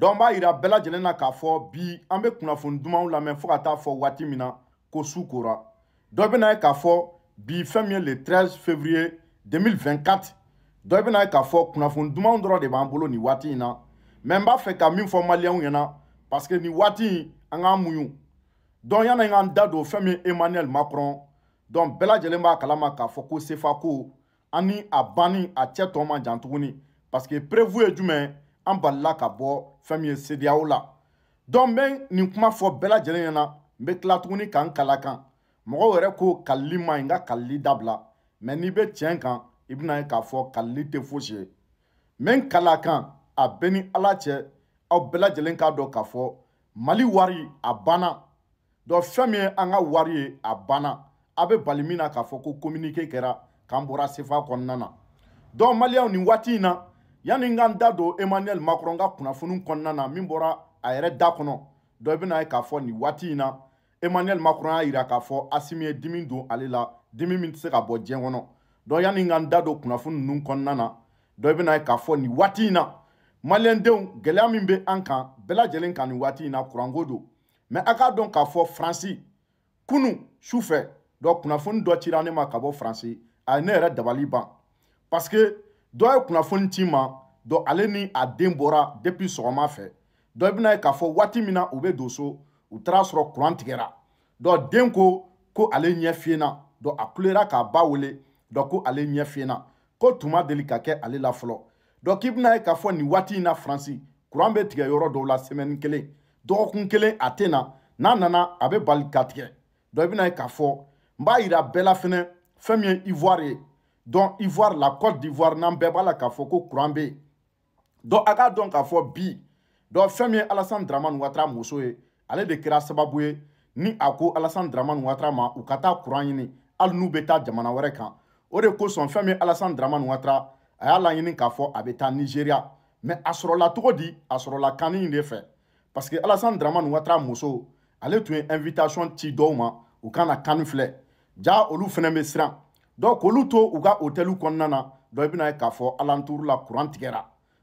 dɔn b'a yira bɛɛ lajɛlen na k'a fɔ bi an bɛ kunnafoni dumanw lamɛn fo ka taa fɔ waati min na ko su kora dɔ bɛ na ye k'a fɔ bi fɛn min ye le 13 février 2024 dɔ bɛ na ye k'a fɔ kunnafoni dumanw dɔrɔn de b'an bolo nin waati in na mɛ n b'a fɛ ka min fɔ maliyɛnw ɲɛna parce que nin waati in an k'an muɲu dɔn yanni n k'an da don fɛn min ye emmanuel macron dɔn bɛɛ lajɛlen b'a kalama k'a fɔ ko sefa ko ani a banni a cɛ tɔ man jan tuguni parce que prévu ye jumɛn ye an balila ka bɔ fɛn min ye sedeyaw la dɔnku n bɛ nin kuma fɔ bɛɛ lajɛlen ɲɛna n bɛ tila tuguni ka n kala kan mɔgɔw yɛrɛ ko kalili ma ɲi n ka kalili dabila mɛ n'i bɛ tiɲɛ kan i bɛna ye k'a fɔ kalili tɛ fosi ye n bɛ n kala kan a bɛ ni ala cɛ aw bɛɛ lajɛlen k'a dɔn k'a fɔ mali wari a banna dɔnku fɛn min ye an ka wari ye a banna aw bɛ bali min na k'a fɔ ko communiqué kɛra k'an bɔra sefa kɔnɔna na dɔnku maliyɛnw nin waati in na yanni n ka n da don emmanuel macron ka kunnafoni kɔnɔna na min bɔra a yɛrɛ da kɔnɔ dɔ bɛna ye k'a fɔ nin waati in na emmanuel macron y'a yira k'a fɔ asimi ye dimi don ale la dimi min tɛ se ka bɔ diɲɛ kɔnɔ dɔ yanni n ka n da don kunnafoni ninnu kɔnɔna na dɔ bɛna ye k'a fɔ nin waati in na maliyɛndenw gɛlɛya min bɛ an kan bɛɛ lajɛlen kan nin waati in na kuranko don mɛ a k'a dɔn k'a fɔ faransi kunu sufɛ dɔ kunnafoni dɔ cira ne ma ka bɔ faransi a ye ne yɛrɛ dabali ban parce que dɔ ye kunnafoni t'i ma dɔ ale ni a den bɔra depi sɔgɔma fɛ dɔ bɛna ye k'a fɔ waati min na u bɛ don so u taara sɔrɔ kuran tigɛra dɔ den ko ko ale ɲɛ fiyenna dɔ a kulera k'a ba wele dɔ ko ale ɲɛ fiyenna ko tuma deli ka kɛ ale la fɔlɔ dɔ k'i bɛna ye k'a fɔ nin waati in na faransi kuran bɛ tigɛ yɔrɔ dɔw la sɛmɛni kelen dɔgɔkun kelen a tɛ na n'a nana a bɛ bali ka tigɛ dɔ i bɛna ye k'a fɔ n b'a yira bɛɛ la fɛnɛ fɛn min ye ivoire ye donc Ivoire la Côte d'Ivoire n'an bɛɛ b'a la k'a fɔ ko kuran bɛ yen donc a k'a dɔn k'a fɔ bi donc fɛn min ye Alassane Dramane Ouattara muso ye eh, ale de kɛra sababu ye ni a ko Alassane Dramane Ouattara ma u ka taa kuran ɲini hali n'u bɛ taa jamana wɛrɛ kan o de kosɔn fɛn min ye Alassane Dramane Ouattara eh, a y'a laɲini k'a fɔ a bɛ taa Nigeria mais a sɔrɔla cogo di a sɔrɔla kani in de fɛ parce que Alassane Dramane Ouattara muso ale tun ye invitation ci dɔw ma u ka na kani filɛ ja olu fana bɛ siran donc olu to u ka hôtelu kɔnɔna na donc i bɛna ye k'a fɔ alentour la kuran tigɛra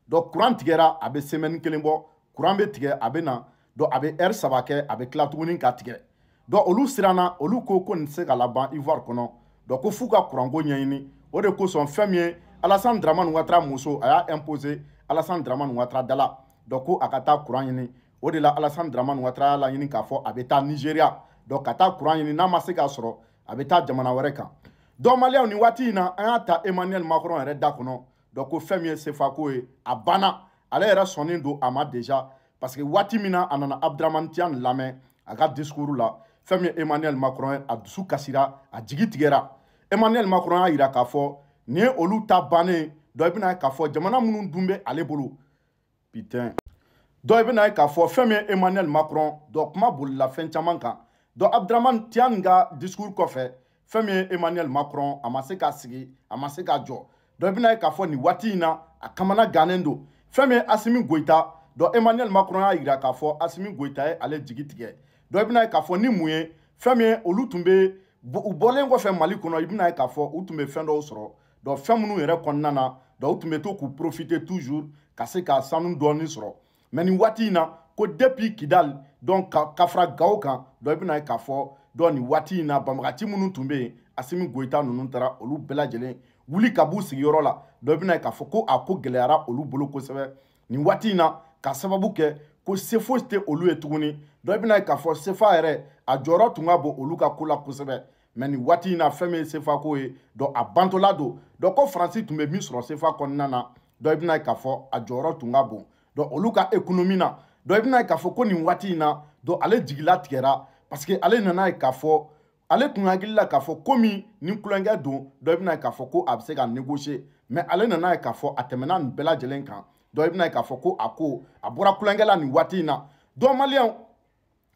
donc kuran tigɛra a bɛ semaine kelen bɔ kuran bɛ tigɛ a bɛ na donc a bɛ heure saba kɛ a bɛ tila tuguni ka tigɛ donc olu siranna olu ko ko nin tɛ se ka laban ivoire kɔnɔ donc ko f'u ka kuranko ɲɛɲini o de kosɔn fɛn min ye alassane dramane ouattara muso a y'a imposer alassane dramane ouattara dala donc ko a ka taa kuran ɲini o de la alassane dramane ouattara y'a laɲini k'a fɔ a bɛ taa nigeria donc ka taa kuran ɲini n'a ma se k'a sɔrɔ a bɛ taa jamana wɛrɛ kan donc maliyɛnw nin waati in na an y'a ta emmanuel macron yɛrɛ da kɔnɔ donc ko fɛn min ye sefako ye a banna ale yɛrɛ sɔnnen don a ma déjà parce que waati min na a nana abdramani tian lamɛn a ka discours la fɛn min ye emmanuel macron a dusu kasira a jigi tigɛra emmanuel macron y'a yira k'a fɔ nin ye olu ta bannen dɔ i bɛna ye k'a fɔ jamana minnu dun bɛ ale bolo bitɛn dɔ i bɛna ye k'a fɔ fɛn min ye emmanuel macron dɔ kuma bolila fɛn caman kan dɔ abdramani tian ka discours kɔfɛ fɛn min ye emmanuel macron a ma se ka sigi a ma se ka jɔ dɔ bɛna ye k'a fɔ nin waati in na a kamana gannen don fɛn min ye asimi goyita dɔ emmanuel macron y'a yira k'a fɔ asimi goyita ye ale jigi tigɛ dɔ bɛna ye k'a fɔ ni mun ye fɛn min ye olu tun bɛ u bɔlen kɔfɛ mali kɔnɔ i bɛna ye k'a fɔ u tun bɛ fɛn dɔw sɔrɔ dɔ fɛn minnu yɛrɛ kɔnɔna na dɔ u tun bɛ to k'u profite toujours ka se ka sanu dɔɔni sɔrɔ mɛ nin waati in na ko depuis kidal donc ka ka gawo kan dɔ i bɛna ye k'a fɔ dɔn nin waati in na banbagaci minnu tun bɛ yen asimi goyita ninnu taara olu bɛɛ lajɛlen wuli ka b'u sigiyɔrɔ la dɔ bɛna k'a fɔ ko a ko gɛlɛyara olu bolo kosɛbɛ nin waati in na ka sababu kɛ ko se fosi tɛ olu ye tuguni dɔ bɛna k'a fɔ sefa yɛrɛ a jɔyɔrɔ tun ka bon olu ka ko la kosɛbɛ mɛ nin waati in na fɛn min ye sefa ko ye dɔn a bantɔla don dɔn ko faransi tun bɛ min sɔrɔ sefa kɔnɔna na dɔ bɛna k'a fɔ a jɔyɔrɔ tun ka bon dɔn olu ka ekonomi na dɔ bɛna k'a fɔ ko nin waati in na dɔn ale jigila parce que ale nana ye k'a fɔ ale tun hakili la k'a fɔ komi nin kulonkɛ don dɔ bɛna ye k'a fɔ ko a bɛ se ka négocier mais ale nana ye k'a fɔ a tɛmɛna nin bɛɛ lajɛlen kan dɔ bɛna ye k'a fɔ ko a ko a bɔra kulonkɛ la nin waati in na donc maliyɛnw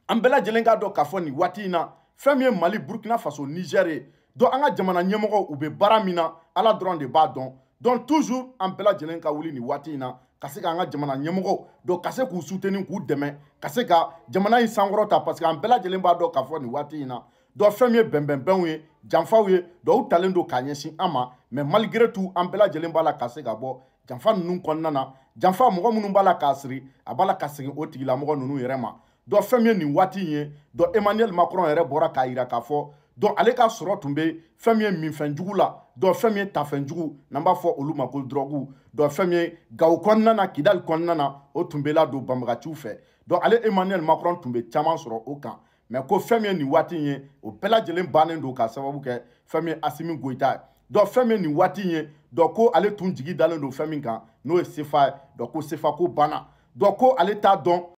an bɛɛ lajɛlen k'a dɔn k'a fɔ nin waati in na fɛn min ye mali burukina faso nizɛri ye donc an ka jamana ɲɛmɔgɔw u bɛ baara min na ala dɔrɔn de b'a dɔn donc toujours an bɛɛ lajɛlen ka wuli nin waati in na ka se k'an ka jamana ɲɛmɔgɔ dɔn ka se k'u suteni k'u dɛmɛ ka se ka jamana in sankɔrɔ ta parce que an bɛɛ lajɛlen b'a dɔn k'a fɔ nin waati in na dɔn fɛn min ye bɛnbɛnbɛnw ye janfaw ye dɔw talen don k'a ɲɛsin an ma mɛ malgré tout an bɛɛ lajɛlen b'a la ka se ka bɔ janfa ninnu kɔnɔna na janfa mɔgɔ minnu b'a la k'a siri a b'a la ka segin o tigilamɔgɔ ninnu yɛrɛ ma dɔn fɛn min ye nin waati in ye dɔn Emmanuel Macron yɛrɛ bɔra k'a yira k'a fɔ dɔn ale ka sɔrɔ tun bɛ fɛn min ye minfɛnjugu la dɔn fɛn min ye tafɛnjugu n'an b'a fɔ olu ma ko dɔrɔgu dɔn fɛn min ye gawo kɔnɔna na kidali kɔnɔna na o tun bɛ ladon banbagaciw fɛ dɔn ale emmanuel macron tun bɛ caman sɔrɔ o kan mɛ ko fɛn min ye nin waati in ye o bɛɛ lajɛlen bannen don k'a sababu kɛ fɛn min ye asimi goyita ye dɔn fɛn min ye nin waati in ye dɔn ko ale tun jigi dalen don fɛn min kan n'o ye sefa ye dɔn ko sefa ko banna dɔn ko ale t'a dɔn